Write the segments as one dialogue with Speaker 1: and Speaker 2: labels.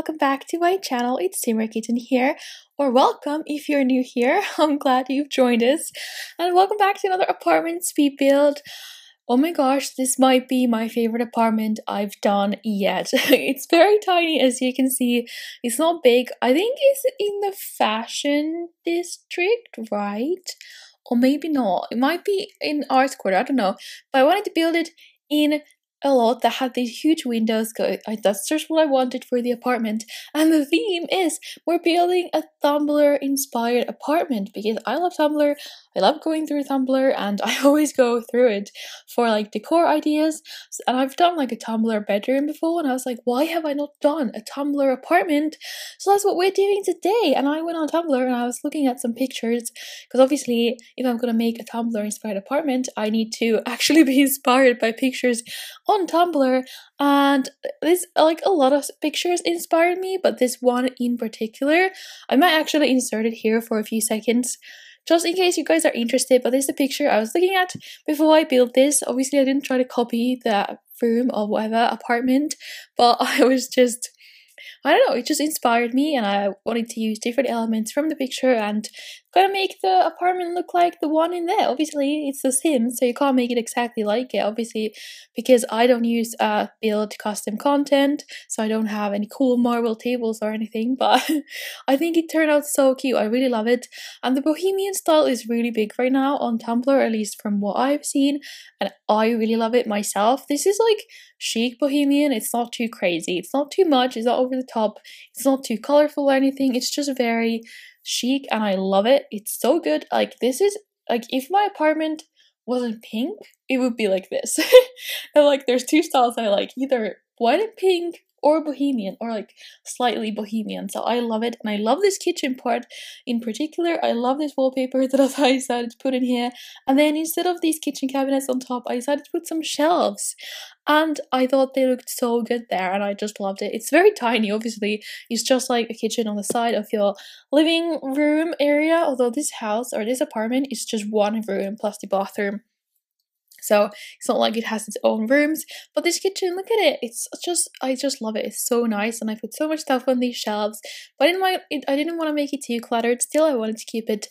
Speaker 1: welcome back to my channel. It's Simra Keaton here, or welcome if you're new here. I'm glad you've joined us. And welcome back to another apartment speed build. Oh my gosh, this might be my favorite apartment I've done yet. it's very tiny as you can see. It's not big. I think it's in the fashion district, right? Or maybe not. It might be in arts quarter, I don't know. But I wanted to build it in a lot that had these huge windows. cause that's just what I wanted for the apartment. And the theme is we're building a Tumblr inspired apartment because I love Tumblr. I love going through Tumblr and I always go through it for like decor ideas. And I've done like a Tumblr bedroom before and I was like, why have I not done a Tumblr apartment? So that's what we're doing today. And I went on Tumblr and I was looking at some pictures because obviously, if I'm going to make a Tumblr inspired apartment, I need to actually be inspired by pictures on Tumblr, and this like a lot of pictures inspired me, but this one in particular, I might actually insert it here for a few seconds just in case you guys are interested but this is a picture i was looking at before i built this obviously i didn't try to copy that room or whatever apartment but i was just i don't know it just inspired me and i wanted to use different elements from the picture and Gotta make the apartment look like the one in there. Obviously, it's The Sims, so you can't make it exactly like it. Obviously, because I don't use uh, build custom content, so I don't have any cool marble tables or anything, but I think it turned out so cute. I really love it. And the bohemian style is really big right now on Tumblr, at least from what I've seen, and I really love it myself. This is like chic bohemian. It's not too crazy. It's not too much. It's not over the top. It's not too colorful or anything. It's just very chic and I love it. It's so good. Like this is like if my apartment wasn't pink, it would be like this. and like there's two styles I like, either white and pink or bohemian or like slightly bohemian. So I love it and I love this kitchen part in particular. I love this wallpaper that I decided to put in here. And then instead of these kitchen cabinets on top, I decided to put some shelves. And I thought they looked so good there and I just loved it. It's very tiny, obviously. It's just like a kitchen on the side of your living room area, although this house or this apartment is just one room plus the bathroom so it's not like it has its own rooms, but this kitchen, look at it. It's just, I just love it. It's so nice, and I put so much stuff on these shelves. But in my, it, I didn't want to make it too cluttered. Still, I wanted to keep it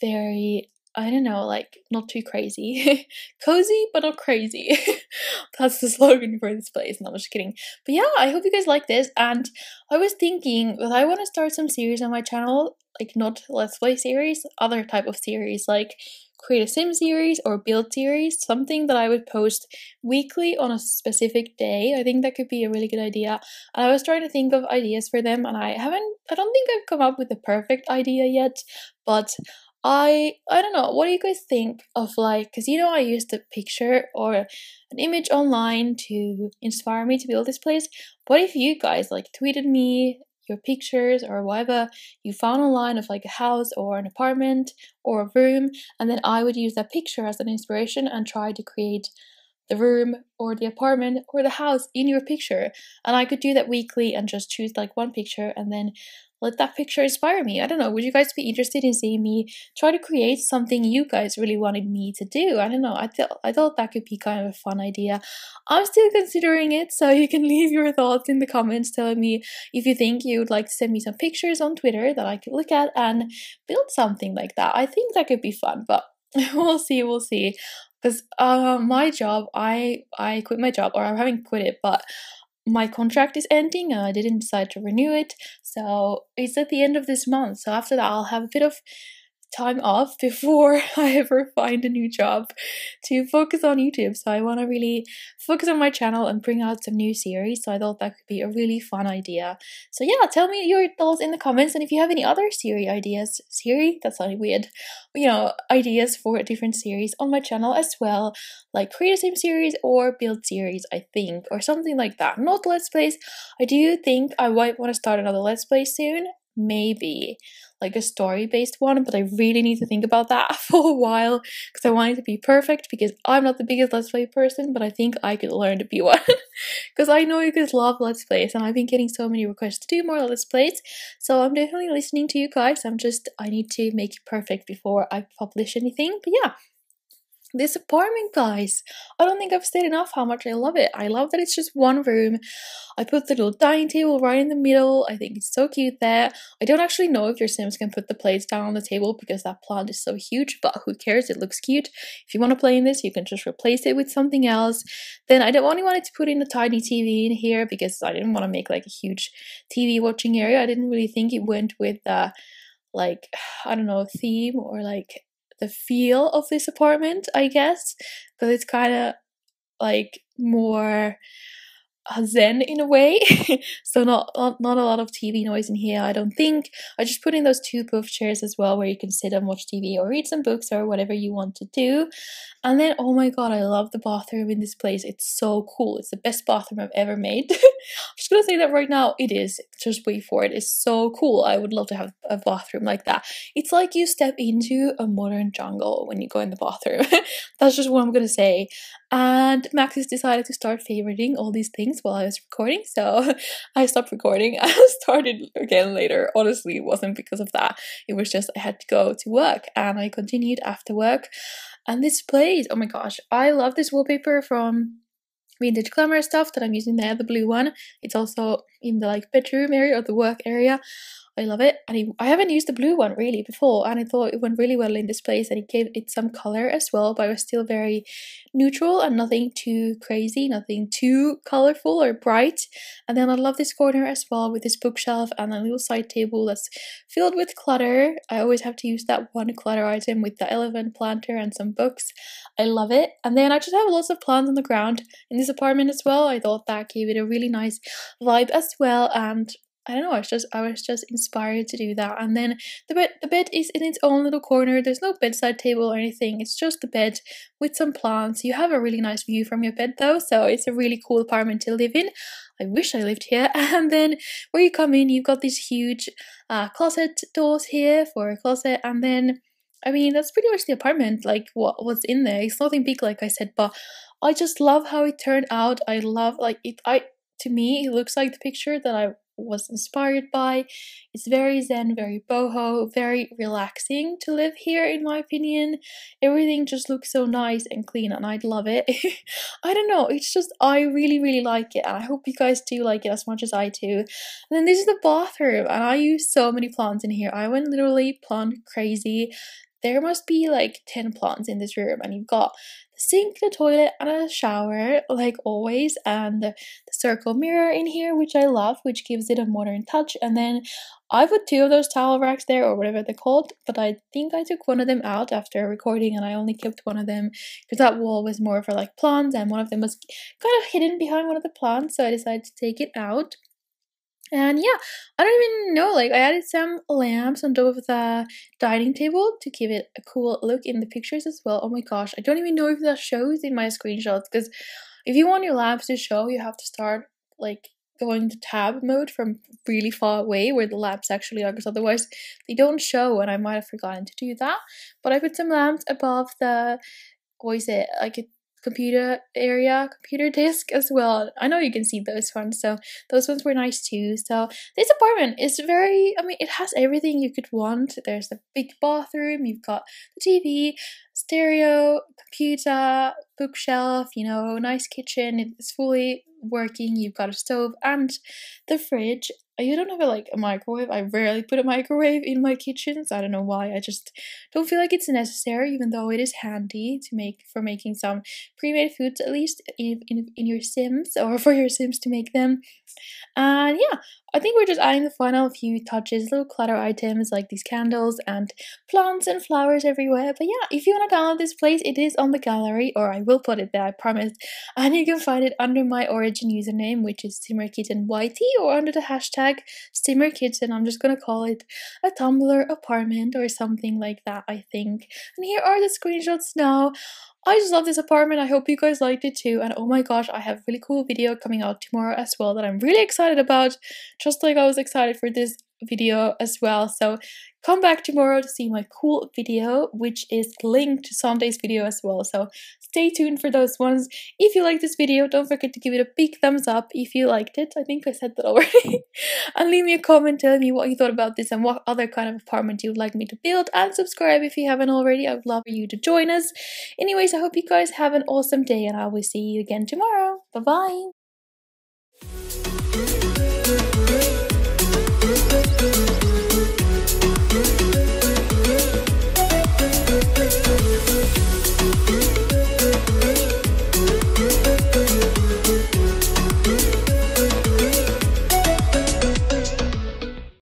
Speaker 1: very, I don't know, like not too crazy, cozy but not crazy. That's the slogan for this place. No, I'm just kidding. But yeah, I hope you guys like this. And I was thinking that I want to start some series on my channel, like not Let's Play series, other type of series, like create a sim series or build series, something that I would post weekly on a specific day. I think that could be a really good idea. And I was trying to think of ideas for them and I haven't I don't think I've come up with the perfect idea yet, but I I don't know. What do you guys think of like? Cause you know I used a picture or an image online to inspire me to build this place. What if you guys like tweeted me your pictures or whatever you found online of like a house or an apartment or a room and then I would use that picture as an inspiration and try to create the room or the apartment or the house in your picture. And I could do that weekly and just choose like one picture and then let that picture inspire me. I don't know, would you guys be interested in seeing me try to create something you guys really wanted me to do? I don't know. I thought I thought that could be kind of a fun idea. I'm still considering it, so you can leave your thoughts in the comments telling me if you think you would like to send me some pictures on Twitter that I could look at and build something like that. I think that could be fun, but we'll see, we'll see because uh, my job, I I quit my job, or I haven't quit it, but my contract is ending and I didn't decide to renew it. So it's at the end of this month. So after that, I'll have a bit of time off before I ever find a new job to focus on YouTube. So I want to really focus on my channel and bring out some new series. So I thought that could be a really fun idea. So yeah, tell me your thoughts in the comments. And if you have any other series ideas, series, that's sounded weird, you know, ideas for different series on my channel as well, like create a same series or build series, I think, or something like that. Not let's plays. I do think I might want to start another let's play soon. Maybe like a story based one, but I really need to think about that for a while because I want it to be perfect because I'm not the biggest Let's Play person, but I think I could learn to be one because I know you guys love Let's Plays and I've been getting so many requests to do more Let's Plays. So I'm definitely listening to you guys. I'm just, I need to make it perfect before I publish anything. But yeah, this apartment, guys. I don't think I've said enough how much I love it. I love that it's just one room. I put the little dining table right in the middle. I think it's so cute there. I don't actually know if your Sims can put the plates down on the table because that plant is so huge, but who cares? It looks cute. If you want to play in this, you can just replace it with something else. Then I only wanted to put in a tiny TV in here because I didn't want to make like a huge TV watching area. I didn't really think it went with the uh, like I don't know theme or like the feel of this apartment, I guess, because it's kind of like more zen in a way. so not, not a lot of TV noise in here, I don't think. I just put in those two booth chairs as well where you can sit and watch TV or read some books or whatever you want to do. And then oh my god, I love the bathroom in this place. It's so cool. It's the best bathroom I've ever made. I'm just gonna say that right now. It is. Just wait for it. It's so cool. I would love to have a bathroom like that. It's like you step into a modern jungle when you go in the bathroom. That's just what I'm gonna say. And Max has decided to start favoriting all these things while I was recording, so I stopped recording. I started again later. Honestly, it wasn't because of that. It was just I had to go to work and I continued after work. And this place, oh my gosh, I love this wallpaper from vintage glamour stuff that I'm using there, the blue one. It's also in the like bedroom area or the work area. I love it. And I haven't used the blue one really before, and I thought it went really well in this place and it gave it some color as well, but it was still very neutral and nothing too crazy, nothing too colorful or bright. And then I love this corner as well with this bookshelf and a little side table that's filled with clutter. I always have to use that one clutter item with the elephant planter and some books. I love it. And then I just have lots of plants on the ground in this apartment as well. I thought that gave it a really nice vibe as well. And I don't know. I was just I was just inspired to do that. And then the bed the bed is in its own little corner. There's no bedside table or anything. It's just the bed with some plants. You have a really nice view from your bed though, so it's a really cool apartment to live in. I wish I lived here. And then where you come in, you've got these huge uh, closet doors here for a closet, and then. I mean, that's pretty much the apartment, like what what's in there. It's nothing big, like I said, but I just love how it turned out. I love like it. I to me, it looks like the picture that I was inspired by. It's very zen, very boho, very relaxing to live here, in my opinion. Everything just looks so nice and clean, and I'd love it. I don't know, it's just I really, really like it, and I hope you guys do like it as much as I do. And then this is the bathroom, and I use so many plants in here. I went literally plant crazy there must be like 10 plants in this room and you've got the sink, the toilet, and a shower, like always, and the circle mirror in here, which I love, which gives it a modern touch. And then I put two of those towel racks there, or whatever they're called, but I think I took one of them out after recording, and I only kept one of them because that wall was more for like plants, and one of them was kind of hidden behind one of the plants, so I decided to take it out. And yeah, I don't even know. Like, I added some lamps on top of the dining table to give it a cool look in the pictures as well. Oh my gosh, I don't even know if that shows in my screenshots because if you want your lamps to show, you have to start like going to tab mode from really far away where the lamps actually are because otherwise they don't show and I might have forgotten to do that. But I put some lamps above the what is it like it, computer area computer desk as well. I know you can see those ones, so those ones were nice too. So this apartment is very, I mean, it has everything you could want. There's the big bathroom, you've got the TV, stereo, computer, bookshelf, you know, nice kitchen. It's fully working. You've got a stove and the fridge, I don't have a, like a microwave. I rarely put a microwave in my kitchens. I don't know why. I just don't feel like it's necessary, even though it is handy to make for making some pre-made foods at least in, in, in your Sims or for your Sims to make them. And yeah, I think we're just adding the final few touches, little clutter items like these candles and plants and flowers everywhere. But yeah, if you want to download this place, it is on the gallery, or I will put it there, I promise. And you can find it under my origin username, which is SimmerKittenYT, or under the hashtag hashtag steamer kitchen. I'm just gonna call it a Tumblr apartment or something like that, I think. And here are the screenshots now. I just love this apartment. I hope you guys liked it too. And oh my gosh, I have really cool video coming out tomorrow as well that I'm really excited about. Just like I was excited for this video as well. So come back tomorrow to see my cool video, which is linked to Sunday's video as well. So stay tuned for those ones. If you like this video, don't forget to give it a big thumbs up if you liked it. I think I said that already. and leave me a comment telling me what you thought about this and what other kind of apartment you'd like me to build. And subscribe if you haven't already. I would love for you to join us. Anyways, I hope you guys have an awesome day and I will see you again tomorrow. Bye bye.